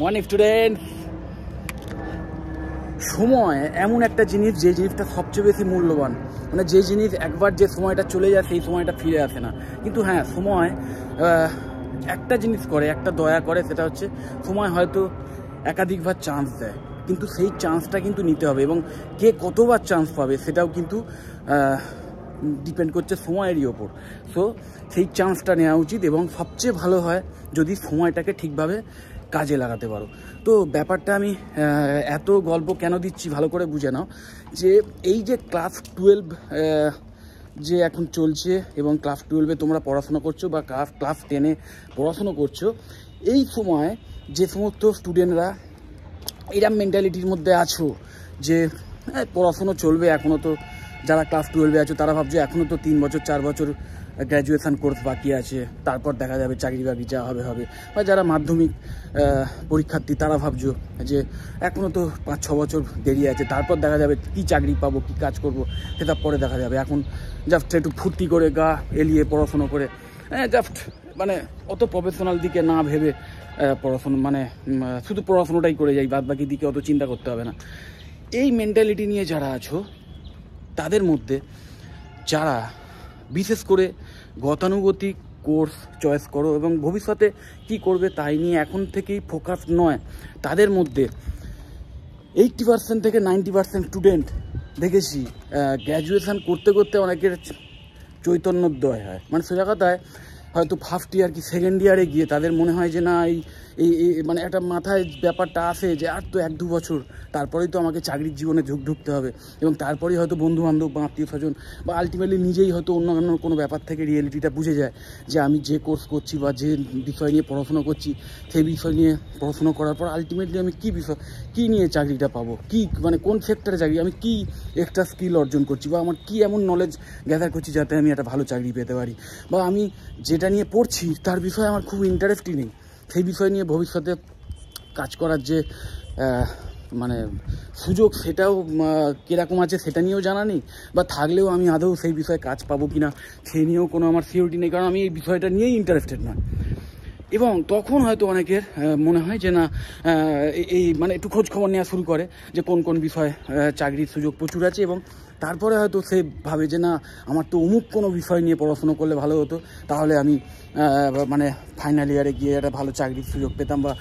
morning student সময় এমন একটা জিনিস যে জিনিসটা সবচেয়ে বেশি মূল্যবান মানে যে জিনিস একবার যে সময়টা চলে যায় সেই সময়টা ফিরে আসে না কিন্তু হ্যাঁ সময় একটা জিনিস করে একটা দয়া করে সেটা হচ্ছে সময় হয়তো একাধিকবার চান্স দেয় কিন্তু সেই চান্সটা কিন্তু নিতে হবে এবং কে কতবার চান্স পাবে সেটাও কিন্তু ডিপেন্ড করছে সময়েরই ওপর সো সেই চান্সটা নেওয়া উচিত এবং সবচেয়ে ভালো হয় যদি সময়টাকে ঠিকভাবে কাজে লাগাতে পারো তো ব্যাপারটা আমি এত গল্প কেন দিচ্ছি ভালো করে বুঝে নাও যে এই যে ক্লাস টুয়েলভ যে এখন চলছে এবং ক্লাস টুয়েলভে তোমরা পড়াশোনা করছো বা ক্লাস ক্লাস টেনে পড়াশুনো করছো এই সময় যে সমস্ত স্টুডেন্টরা এরম মেন্টালিটির মধ্যে আছো যে হ্যাঁ, পড়াশুনো চলবে এখনও তো যারা ক্লাস টুয়েলভে আছো তারা ভাবছো এখনও তো তিন বছর চার বছর গ্র্যাজুয়েশান কোর্স বাকি আছে তারপর দেখা যাবে চাকরি বাকরি যা হবে হবে বা যারা মাধ্যমিক পরীক্ষার্থী তারা ভাবছো যে এখনও তো পাঁচ ছ বছর দেরি আছে তারপর দেখা যাবে কি চাকরি পাবো কি কাজ করব সেটা পরে দেখা যাবে এখন জাস্ট একটু ফুর্তি করে গা এলিয়ে পড়াশুনো করে হ্যাঁ জাস্ট মানে অত প্রফেশনাল দিকে না ভেবে পড়াশুনো মানে শুধু পড়াশুনোটাই করে যাই বাদ বাকি দিকে অত চিন্তা করতে হবে না এই মেন্টালিটি নিয়ে যারা আছো তাদের মধ্যে যারা বিশেষ করে গতানুগতিক কোর্স চয়েস করো এবং ভবিষ্যতে কি করবে তাই নিয়ে এখন থেকেই ফোকাস নয় তাদের মধ্যে এইটটি পার্সেন্ট থেকে নাইনটি পার্সেন্ট স্টুডেন্ট দেখেছি গ্র্যাজুয়েশান করতে করতে অনেকের চৈতন্যোদয় হয় মানে সোজা কথায় হয়তো ফার্স্ট ইয়ার কি সেকেন্ড ইয়ারে গিয়ে তাদের মনে হয় যে না এই এই মানে একটা মাথায় ব্যাপারটা আসে যে আর তো এক দু বছর তারপরেই তো আমাকে চাকরির জীবনে ঝুঁক ঢুকতে হবে এবং তারপরেই হয়তো বন্ধু বান্ধব বা আত্মীয় স্বজন বা আলটিমেটলি নিজেই হয়তো অন্য অন্য কোনো ব্যাপার থেকে রিয়েলিটিটা বুঝে যায় যে আমি যে কোর্স করছি বা যে বিষয় নিয়ে পড়াশুনো করছি সেই বিষয় নিয়ে পড়াশুনো করার পর আলটিমেটলি আমি কী বিষয় কি নিয়ে চাকরিটা পাবো কি মানে কোন সেক্টরে চাকরি আমি কি এক্সট্রা স্কিল অর্জন করছি বা আমার কি এমন নলেজ গ্যাদার করছি যাতে আমি একটা ভালো চাকরি পেতে পারি বা আমি যেটা নিয়ে পড়ছি তার বিষয়ে আমার খুব ইন্টারেস্টিং নেই সেই বিষয় নিয়ে ভবিষ্যতে কাজ করার যে মানে সুযোগ সেটাও কীরকম আছে সেটা নিয়েও জানা নেই বা থাকলেও আমি আদৌ সেই বিষয়ে কাজ পাবো কি না সেই নিয়েও কোনো আমার সিওরিটি নেই কারণ আমি এই বিষয়টা নিয়েই ইন্টারেস্টেড নয় এবং তখন হয়তো অনেকের মনে হয় যে না এই মানে একটু খোঁজখবর নেওয়া শুরু করে যে কোন কোন বিষয়ে চাকরির সুযোগ প্রচুর আছে এবং তারপরে হয়তো সে ভাবে যে না আমার তো অমুক কোনো বিষয় নিয়ে পড়াশুনো করলে ভালো হতো তাহলে আমি মানে ফাইনাল ইয়ারে গিয়ে একটা ভালো চাকরির সুযোগ পেতাম বা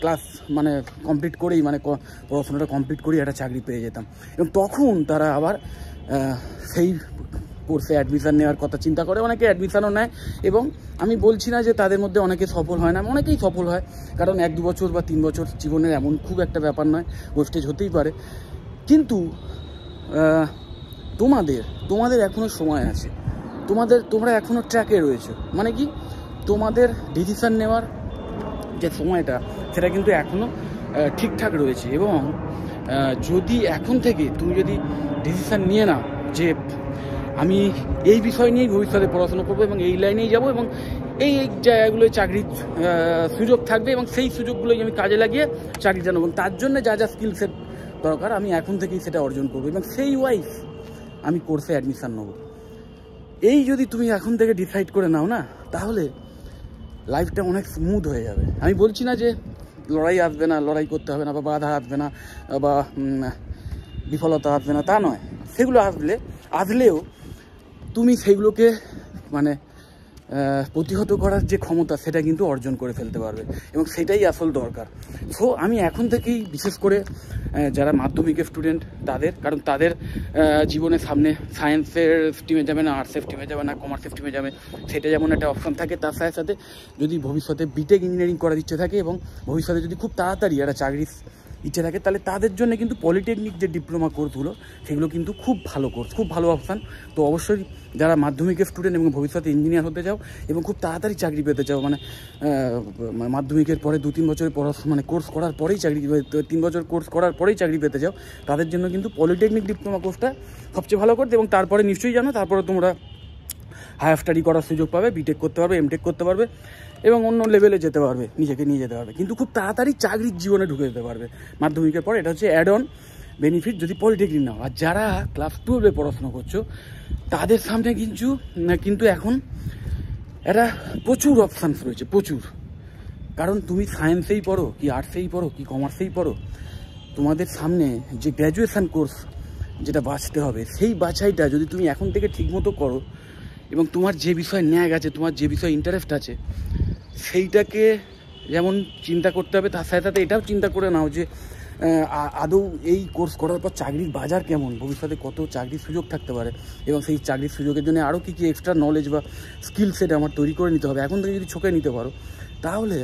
ক্লাস মানে কমপ্লিট করেই মানে পড়াশোনাটা কমপ্লিট করেই একটা চাকরি পেয়ে যেতাম এবং তখন তারা আবার সেই কোর্সে অ্যাডমিশান নেওয়ার কথা চিন্তা করে অনেকে অ্যাডমিশানও নেয় এবং আমি বলছি না যে তাদের মধ্যে অনেকে সফল হয় না অনেকেই সফল হয় কারণ এক দু বছর বা তিন বছর জীবনের এমন খুব একটা ব্যাপার নয় ওয়েস্টেজ হতেই পারে কিন্তু তোমাদের তোমাদের এখনও সময় আছে তোমাদের তোমরা এখনও ট্র্যাকে রয়েছে মানে কি তোমাদের ডিসিশান নেওয়ার যে সময়টা সেটা কিন্তু এখনও ঠিকঠাক রয়েছে এবং যদি এখন থেকে তুমি যদি ডিসিশান নিয়ে না যে আমি এই বিষয় নিয়েই ভবিষ্যতে পড়াশোনা করবো এবং এই লাইনেই যাব এবং এই জায়গাগুলোয় চাকরির সুযোগ থাকবে এবং সেই সুযোগগুলোই আমি কাজে লাগিয়ে চাকরি জানাবো এবং তার জন্য যা যা স্কিল সেট দরকার আমি এখন থেকেই সেটা অর্জন করবো এবং সেই ওয়াইজ আমি কোর্সে অ্যাডমিশান নেবো এই যদি তুমি এখন থেকে ডিসাইড করে নাও না তাহলে লাইফটা অনেক স্মুথ হয়ে যাবে আমি বলছি না যে লড়াই আসবে না লড়াই করতে হবে না বা বাধা আসবে না বা বিফলতা আসবে না তা নয় সেগুলো আসলে আসলেও তুমি সেইগুলোকে মানে প্রতিহত করার যে ক্ষমতা সেটা কিন্তু অর্জন করে ফেলতে পারবে এবং সেটাই আসল দরকার সো আমি এখন থেকেই বিশেষ করে যারা মাধ্যমিক স্টুডেন্ট তাদের কারণ তাদের জীবনে সামনে সায়েন্সের টিমে যাবে না আর্টসের স্ট্রিমে যাবে না কমার্সের স্ট্রিমে যাবে সেটা যেমন একটা অপশান থাকে তার সাথে সাথে যদি ভবিষ্যতে বিটেক ইঞ্জিনিয়ারিং করার ইচ্ছে থাকে এবং ভবিষ্যতে যদি খুব তাড়াতাড়ি একটা চাকরির ইচ্ছে থাকে তাহলে তাদের জন্য কিন্তু পলিটেকনিক যে ডিপ্লোমা কোর্সগুলো সেগুলো কিন্তু খুব ভালো কোর্স খুব ভালো অপশান তো অবশ্যই যারা মাধ্যমিকের স্টুডেন্ট এবং ভবিষ্যতে ইঞ্জিনিয়ার হতে চাও এবং খুব তাড়াতাড়ি চাকরি পেতে চাও মানে মাধ্যমিকের পরে দু তিন বছরের পড়াশ মানে কোর্স করার পরেই চাকরি তিন বছর কোর্স করার পরেই চাকরি পেতে চাও তাদের জন্য কিন্তু পলিটেকনিক ডিপ্লোমা কোর্সটা সবচেয়ে ভালো কোর্স এবং তারপরে নিশ্চয়ই জানো তারপরে তোমরা হায়ার স্টাডি করার সুযোগ পাবে বিটেক করতে পারবে এমটেক করতে পারবে এবং অন্য লেভেলে যেতে পারবে নিজেকে নিয়ে যেতে পারবে কিন্তু খুব তাড়াতাড়ি চাকরির জীবনে ঢুকে যেতে পারবে মাধ্যমিকের পর এটা হচ্ছে অ্যাড অন বেনিফিট যদি পলিটেকনিক নাও আর যারা ক্লাস টুয়েলভে পড়াশোনা করছো তাদের সামনে কিন্তু কিন্তু এখন এটা প্রচুর অপশানস রয়েছে প্রচুর কারণ তুমি সায়েন্সেই পড়ো কি আর্টসেই পড়ো কি কমার্সেই পড়ো তোমাদের সামনে যে গ্র্যাজুয়েশান কোর্স যেটা বাঁচতে হবে সেই বাছাইটা যদি তুমি এখন থেকে ঠিকমতো করো এবং তোমার যে বিষয়ে ন্যাগ আছে তোমার যে বিষয়ে ইন্টারেস্ট আছে সেইটাকে যেমন চিন্তা করতে হবে তার সাথে সাথে এটাও চিন্তা করে নাও যে আদৌ এই কোর্স করার পর চাকরির বাজার কেমন ভবিষ্যতে কত চাকরির সুযোগ থাকতে পারে এবং সেই চাকরির সুযোগের জন্য আরও কী কী এক্সট্রা নলেজ বা স্কিল সেট আমার তৈরি করে নিতে হবে এখন থেকে যদি ছোকে নিতে পারো তাহলে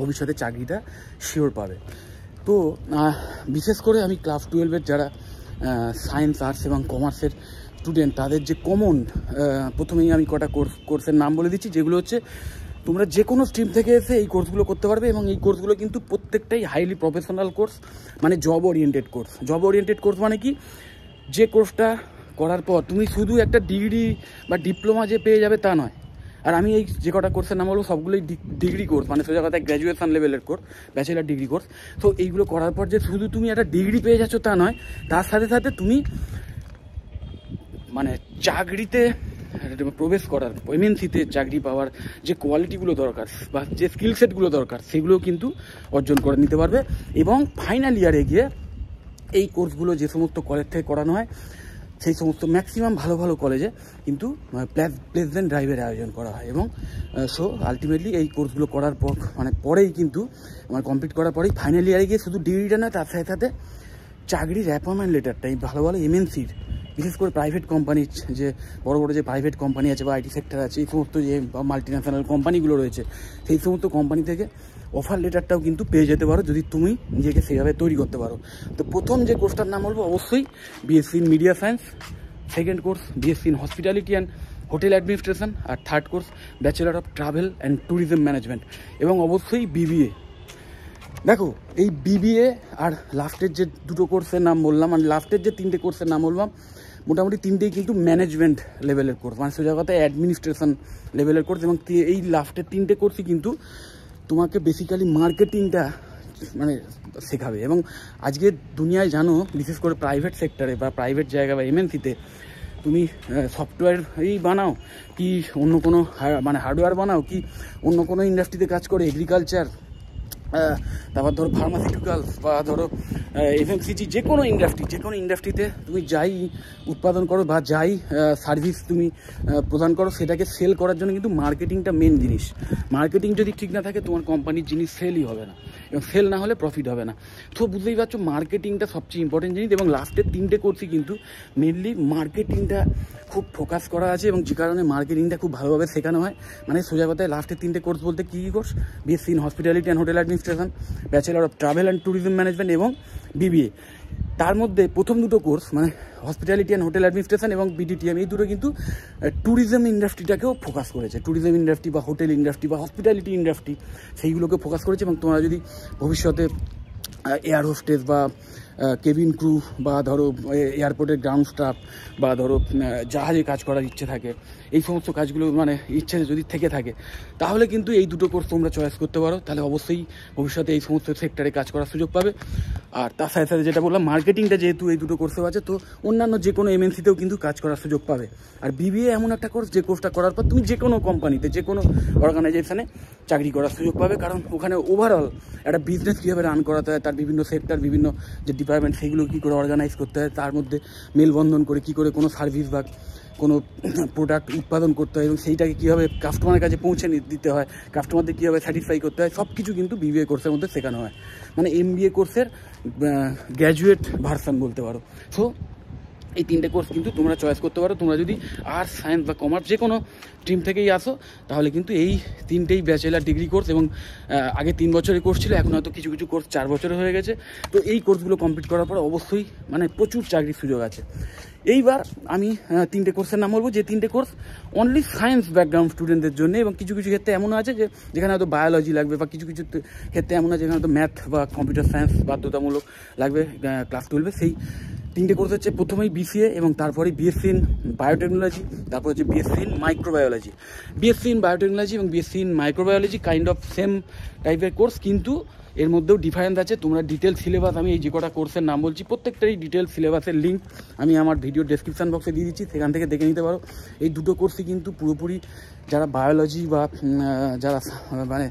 ভবিষ্যতে চাকরিটা শিওর পাবে তো বিশেষ করে আমি ক্লাস টুয়েলভের যারা সায়েন্স আর্টস এবং কমার্সের স্টুডেন্ট তাদের যে কমন প্রথমেই আমি কটা কোর্স কোর্সের নাম বলে দিচ্ছি যেগুলো হচ্ছে তোমরা যে কোনো স্ট্রিম থেকে এসে এই কোর্সগুলো করতে পারবে এবং এই কোর্সগুলো কিন্তু প্রত্যেকটাই হাইলি প্রফেশনাল কোর্স মানে job oriented course job oriented course মানে কি যে কোর্সটা করার পর তুমি শুধু একটা ডিগ্রি বা ডিপ্লোমা যে পেয়ে যাবে তা নয় আর আমি এই যে কটা কোর্সের নাম হলো সবগুলোই ডিগ্রি কোর্স মানে সোজা কথা গ্র্যাজুয়েশন লেভেলের কোর্স ব্যাচেলার ডিগ্রি কোর্স তো এইগুলো করার পর যে শুধু তুমি একটা ডিগ্রি পেয়ে যাচ্ছ তা নয় তার সাথে সাথে তুমি মানে চাকরিতে প্রবেশ করার এমএনসিতে চাকরি পাওয়ার যে কোয়ালিটিগুলো দরকার বা যে স্কিল সেটগুলো দরকার সেগুলোও কিন্তু অর্জন করে নিতে পারবে এবং ফাইনাল ইয়ারে গিয়ে এই কোর্সগুলো যে সমস্ত কলেজ থেকে করানো হয় সেই সমস্ত ম্যাক্সিমাম ভালো ভালো কলেজে কিন্তু প্লেসমেন্ট ড্রাইভের আয়োজন করা হয় এবং সো আলটিমেটলি এই কোর্সগুলো করার পর মানে পরেই কিন্তু আমার কমপ্লিট করার পরেই ফাইনাল ইয়ারে গিয়ে শুধু ডিগ্রিটা নয় তার সাথে সাথে চাকরির অ্যাপয়েন্টমেন্ট লেটারটা এই ভালো ভালো এমএনসির বিশেষ করে প্রাইভেট কোম্পানির যে বড় বড় যে প্রাইভেট কোম্পানি আছে বা আইটি সেক্টর আছে এই সমস্ত যে মাল্টি ন্যাশনাল কোম্পানিগুলো রয়েছে সেই সমস্ত কোম্পানি থেকে অফার লেটারটাও কিন্তু পেয়ে যেতে পারো যদি তুমি নিজেকে সেইভাবে তৈরি করতে পারো তো প্রথম যে কোর্সটার নাম বলবো অবশ্যই BSc in media science second course BSc in hospitality and hotel administration আর third course bachelor of travel and tourism management এবং অবশ্যই বিবিএ দেখো এই বিবিএ আর লাস্টের যে দুটো কোর্সের নাম বললাম আর মানে লাস্টের যে তিনটে কোর্সের নাম বললাম মোটামুটি তিনটেই কিন্তু ম্যানেজমেন্ট লেভেলের কোর্স মানে সোজা কথা অ্যাডমিনিস্ট্রেশন লেভেলের কোর্স এবং এই লাস্টের তিনটে কোর্সই কিন্তু তোমাকে বেসিক্যালি মার্কেটিংটা মানে শেখাবে এবং আজকে দুনিয়ায় জানো বিশেষ করে প্রাইভেট সেক্টরে বা প্রাইভেট জায়গা বা এমএনসিতে তুমি সফটওয়্যারই বানাও কি অন্য কোনো মানে হার্ডওয়্যার বানাও কি অন্য কোনো ইন্ডাস্ট্রিতে কাজ করে এগ্রিকালচার তারপর ধরো ফার্মাসিউটিক্যালস বা ধরো এফএমসিজি যে কোনো ইন্ডাস্ট্রি যে কোনো ইন্ডাস্ট্রিতে তুমি যাই উৎপাদন করো বা যাই সার্ভিস তুমি প্রদান করো সেটাকে সেল করার জন্য কিন্তু মার্কেটিংটা মেন জিনিস মার্কেটিং যদি ঠিক না থাকে তোমার কোম্পানির জিনিস সেলই হবে না সেল না হলে প্রফিট হবে না তো বুঝতেই পারছো মার্কেটিংটা সবচেয়ে ইম্পর্টেন্ট জিনিস এবং লাস্টের তিনটে কোর্সই কিন্তু মেনলি মার্কেটিংটা খুব ফোকাস করা আছে এবং যে কারণে মার্কেটিংটা খুব ভালোভাবে শেখানো হয় মানে সোজা কথায় লাস্টের তিনটে কোর্স বলতে কী কী course BSc in hospitality and hotel administration bachelor of travel and tourism management এবং বিবিএ তার মধ্যে প্রথম দুটো কোর্স মানে হসপিটালিটি অ্যান্ড হোটেল অ্যাডমিনিস্ট্রেশন এবং বিডিটিএম এই দুটো কিন্তু ট্যুরিজম ইন্ডাস্ট্রিটাকেও ফোকাস করেছে ট্যুরিজম ইন্ডাস্ট্রি বা হোটেল ইন্ডাস্ট্রি বা হসপিটালিটি ইন্ডাস্ট্রি সেইগুলোকে ফোকাস করেছে এবং তোমরা যদি ভবিষ্যতে এয়ার হোস্টেস বা কেবিন ক্রু বা ধরো এয়ারপোর্টের গ্রাউন্ড স্টাফ বা ধরো জাহাজে কাজ করার ইচ্ছে থাকে এই সমস্ত কাজগুলো মানে ইচ্ছে যদি থেকে থাকে তাহলে কিন্তু এই দুটো কোর্স তোমরা চয়েস করতে পারো তাহলে অবশ্যই ভবিষ্যতে এই সমস্ত সেক্টরে কাজ করার সুযোগ পাবে আর তার সাথে সাথে যেটা বললাম মার্কেটিংটা যেহেতু এই দুটো কোর্সেও আছে তো অন্যান্য যে কোনো এমএনসিতেও কিন্তু কাজ করার সুযোগ পাবে আর বিবিএ এমন একটা কোর্স যে কোর্সটা করার পর তুমি যে কোনো কোম্পানিতে যে কোনো অর্গানাইজেশনে চাকরি করার সুযোগ পাবে কারণ ওখানে ওভারঅল একটা বিজনেস কীভাবে রান করাতে হয় তার বিভিন্ন সেক্টর বিভিন্ন যে ডিপার্টমেন্ট সেগুলো কী করে অর্গানাইজ করতে হয় তার মধ্যে মেলবন্ধন করে কি করে কোনো সার্ভিস বা কোনো প্রোডাক্ট উৎপাদন করতে হয় এবং সেইটাকে কীভাবে কাস্টমারের কাছে পৌঁছে দিতে হয় কাস্টমারদের কীভাবে স্যাটিসফাই করতে হয় সব কিছু কিন্তু বিবিএ কোর্সের মধ্যে শেখানো হয় মানে এম কোর্সের গ্র্যাজুয়েট ভার্সান বলতে পারো সো এই তিনটে কোর্স কিন্তু তোমরা চয়েস করতে পারো তোমরা যদি আর্টস সায়েন্স বা কমার্স যে কোনো স্ট্রিম থেকেই আসো তাহলে কিন্তু এই তিনটেই ব্যাচেলার ডিগ্রি কোর্স এবং আগে তিন বছরের কোর্স ছিল এখন হয়তো কিছু কিছু কোর্স চার বছরের হয়ে গেছে তো এই কোর্সগুলো কমপ্লিট করার পর অবশ্যই মানে প্রচুর চাকরির সুযোগ আছে এইবার আমি তিনটে কোর্সের নাম বলবো যে তিনটে কোর্স অনলি সায়েন্স ব্যাকগ্রাউন্ড স্টুডেন্টদের জন্য এবং কিছু কিছু ক্ষেত্রে এমন আছে যে যেখানে হয়তো বায়োলজি লাগবে বা কিছু কিছু ক্ষেত্রে এমন আছে যেখানে হয়তো ম্যাথ বা কম্পিউটার সায়েন্স বাধ্যতামূলক লাগবে ক্লাস টুয়েলভে সেই তিনটে কোর্স হচ্ছে প্রথমেই বিসিএ এবং তারপরে বিএসসি ইন বায়োটেকনোলজি তারপর হচ্ছে BSc in microbiology BSc in biotechnology এবং BSc in microbiology kind of same টাইপের কোর্স কিন্তু এর মধ্যেও ডিফারেন্স আছে তোমরা ডিটেল সিলেবাস আমি এই যে কটা কোর্সের নাম বলছি প্রত্যেকটাই ডিটেল সিলেবাসের লিঙ্ক আমি আমার ভিডিও ডেসক্রিপশান বক্সে দিয়ে দিচ্ছি সেখান থেকে দেখে নিতে পারো এই দুটো কোর্সই কিন্তু পুরোপুরি যারা বায়োলজি বা যারা মানে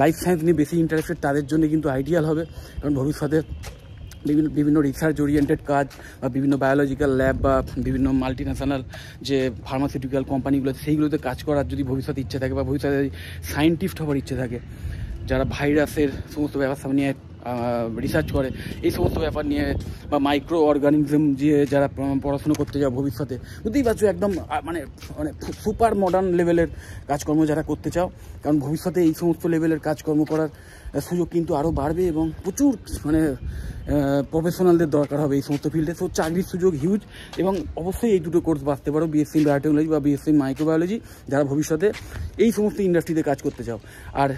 লাইফ সায়েন্স নিয়ে বেশি ইন্টারেস্টেড তাদের জন্য কিন্তু আইডিয়াল হবে কারণ ভবিষ্যতে বিভিন্ন বিভিন্ন রিসার্চ ওরিয়েন্টেড কাজ বা বিভিন্ন বায়োলজিক্যাল ল্যাব বা বিভিন্ন মাল্টি ন্যাশনাল যে ফার্মাসিউটিক্যাল কোম্পানিগুলো সেইগুলোতে কাজ করার যদি ভবিষ্যতে ইচ্ছে থাকে বা ভবিষ্যতে সায়েন্টিস্ট হওয়ার ইচ্ছে থাকে যারা ভাইরাসের সমস্ত ব্যবস্থা নিয়ে রিসার্চ করে এই সমস্ত ব্যাপার নিয়ে বা মাইক্রো অর্গানিজম দিয়ে যারা পড়াশুনো করতে যাও ভবিষ্যতে বুঝতেই পারছো একদম মানে মানে সুপার মডার্ন লেভেলের কাজকর্ম যারা করতে চাও কারণ ভবিষ্যতে এই সমস্ত লেভেলের কাজকর্ম করার সুযোগ কিন্তু আরও বাড়বে এবং প্রচুর মানে প্রফেশনালদের দরকার হবে এই সমস্ত ফিল্ডে সো চাকরির সুযোগ হিউজ এবং অবশ্যই এই দুটো কোর্স বাঁচতে পারো বিএসসি বায়োটেকনোলজি বা বিএসসি মাইক্রোবায়োলজি যারা ভবিষ্যতে এই সমস্ত ইন্ডাস্ট্রিতে কাজ করতে চাও আর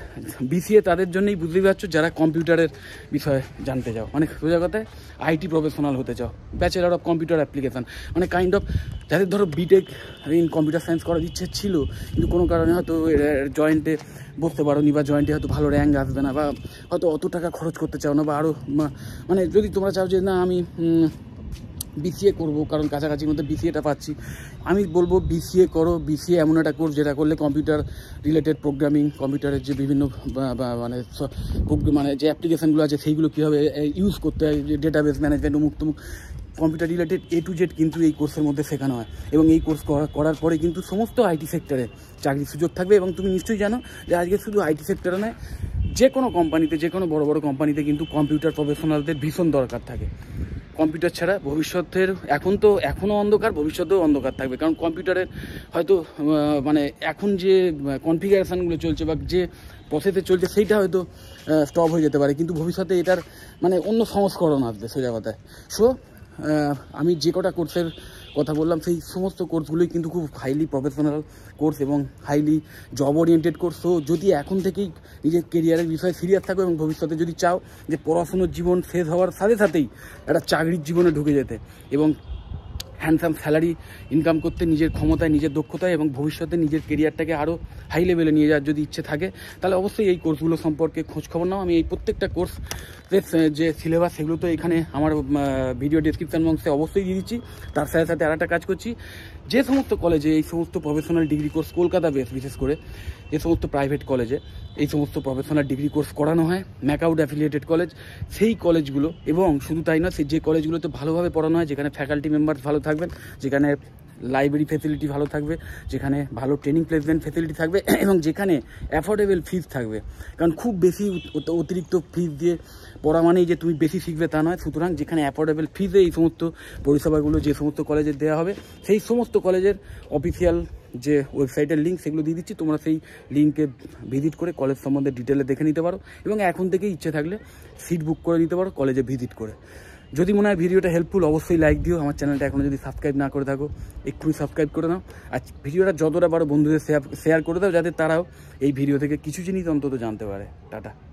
বিসিএ তাদের জন্যই বুঝতেই পারছো যারা কম্পিউটারের বিষয়ে জানতে চাও মানে সোজা কথায় আইটি প্রফেশনাল হতে চাও ব্যাচেলার অফ কম্পিউটার অ্যাপ্লিকেশান মানে কাইন্ড অফ যাদের ধরো বিটেক ইন কম্পিউটার সায়েন্স করার ইচ্ছে ছিল কিন্তু কোনো কারণে হয়তো জয়েন্টে বসতে পারোনি বা জয়েন্টে হয়তো ভালো র্যাঙ্ক আসবে না বা হয়তো অত টাকা খরচ করতে চাও না বা আরও মানে যদি তোমরা চাও যে না আমি বিসিএ করব কারণ কাছাকাছির মধ্যে বিসিএটা পাচ্ছি আমি বলবো বিসিএ করো বিসিএ এমন একটা কোর্স যেটা করলে কম্পিউটার রিলেটেড প্রোগ্রামিং কম্পিউটারের যে বিভিন্ন মানে মানে যে অ্যাপ্লিকেশানগুলো আছে সেইগুলো কীভাবে ইউজ করতে হয় যে ডেটাবেস ম্যানেজমেন্ট উমুক তুমুক computer related A to Z কিন্তু এই কোর্সের মধ্যে শেখানো হয় এবং এই কোর্স করার পরে কিন্তু সমস্ত আইটি সেক্টরে চাকরির সুযোগ থাকবে এবং তুমি নিশ্চয়ই জানো যে আজকে শুধু আইটি সেক্টরে নয় যে কোনো কোম্পানিতে যে কোনো বড় বড় কোম্পানিতে কিন্তু কম্পিউটার প্রফেশনালদের ভীষণ দরকার থাকে কম্পিউটার ছাড়া ভবিষ্যতের এখন তো এখনও অন্ধকার ভবিষ্যতেও অন্ধকার থাকবে কারণ কম্পিউটারের হয়তো মানে এখন যে কনফিগারেশানগুলো চলছে বা যে প্রসেসে চলছে সেইটা হয়তো স্টপ হয়ে যেতে পারে কিন্তু ভবিষ্যতে এটার মানে অন্য সংস্করণ আসবে সোজা কথায় সো আমি যে কটা কোর্সের কথা বললাম সেই সমস্ত কোর্সগুলোই কিন্তু খুব হাইলি প্রফেশনাল কোর্স এবং হাইলি জব ওরিয়েন্টেড কোর্স তো যদি এখন থেকেই নিজের কেরিয়ারের বিষয়ে সিরিয়াস থাকো এবং ভবিষ্যতে যদি চাও যে পড়াশুনোর জীবন শেষ হওয়ার সাথে সাথেই একটা চাকরির জীবনে ঢুকে যেতে এবং হ্যান্ডসাম স্যালারি ইনকাম করতে নিজের ক্ষমতায় নিজের দক্ষতায় এবং ভবিষ্যতে নিজের কেরিয়ারটাকে আরও হাই লেভেলে নিয়ে যাওয়ার যদি ইচ্ছে থাকে তাহলে অবশ্যই এই কোর্সগুলো সম্পর্কে খোঁজখবর নাও আমি এই প্রত্যেকটা কোর্স যে সিলেবাস সেগুলো তো এখানে আমার ভিডিও ডিসক্রিপশান বক্সে অবশ্যই দিয়ে দিচ্ছি তার সাথে সাথে আর একটা কাজ করছি যে সমস্ত কলেজে এই সমস্ত প্রফেশনাল ডিগ্রি কোর্স কলকাতা বেশ বিশেষ করে যে সমস্ত প্রাইভেট কলেজে এই সমস্ত প্রফেশনাল ডিগ্রি কোর্স করানো হয় ম্যাকআউট অ্যাফিলিয়েটেড কলেজ সেই কলেজগুলো এবং শুধু তাই না সে যে কলেজগুলোতে ভালোভাবে পড়ানো হয় যেখানে ফ্যাকাল্টি মেম্বার ভালো থাকবেন যেখানে লাইব্রেরি ফেসিলিটি ভালো থাকবে যেখানে ভালো ট্রেনিং প্লেসমেন্ট ফেসিলিটি থাকবে এবং যেখানে অ্যাফোর্ডেবল ফিজ থাকবে কারণ খুব বেশি অতিরিক্ত ফিজ দিয়ে পড়া মানেই যে তুমি বেশি শিখবে তা নয় সুতরাং যেখানে অ্যাফোর্ডেবল ফিজে এই সমস্ত পরিষেবাগুলো যে সমস্ত কলেজে দেওয়া হবে সেই সমস্ত কলেজের অফিসিয়াল যে ওয়েবসাইটের লিঙ্ক সেগুলো দিয়ে দিচ্ছি তোমরা সেই লিঙ্কে ভিজিট করে কলেজ সম্বন্ধে ডিটেলে দেখে নিতে পারো এবং এখন থেকেই ইচ্ছে থাকলে সিট বুক করে নিতে পারো কলেজে ভিজিট করে যদি মনে হয় ভিডিওটা হেল্পফুল অবশ্যই লাইক দিও আমার চ্যানেলটা এখনও যদি সাবস্ক্রাইব না করে থাকো একটু সাবস্ক্রাইব করে নাও আর ভিডিওটা যতটা বড় বন্ধুদের শেয়ার শেয়ার করে দাও যাতে তারাও এই ভিডিও থেকে কিছু জিনিস অন্তত জানতে পারে টাটা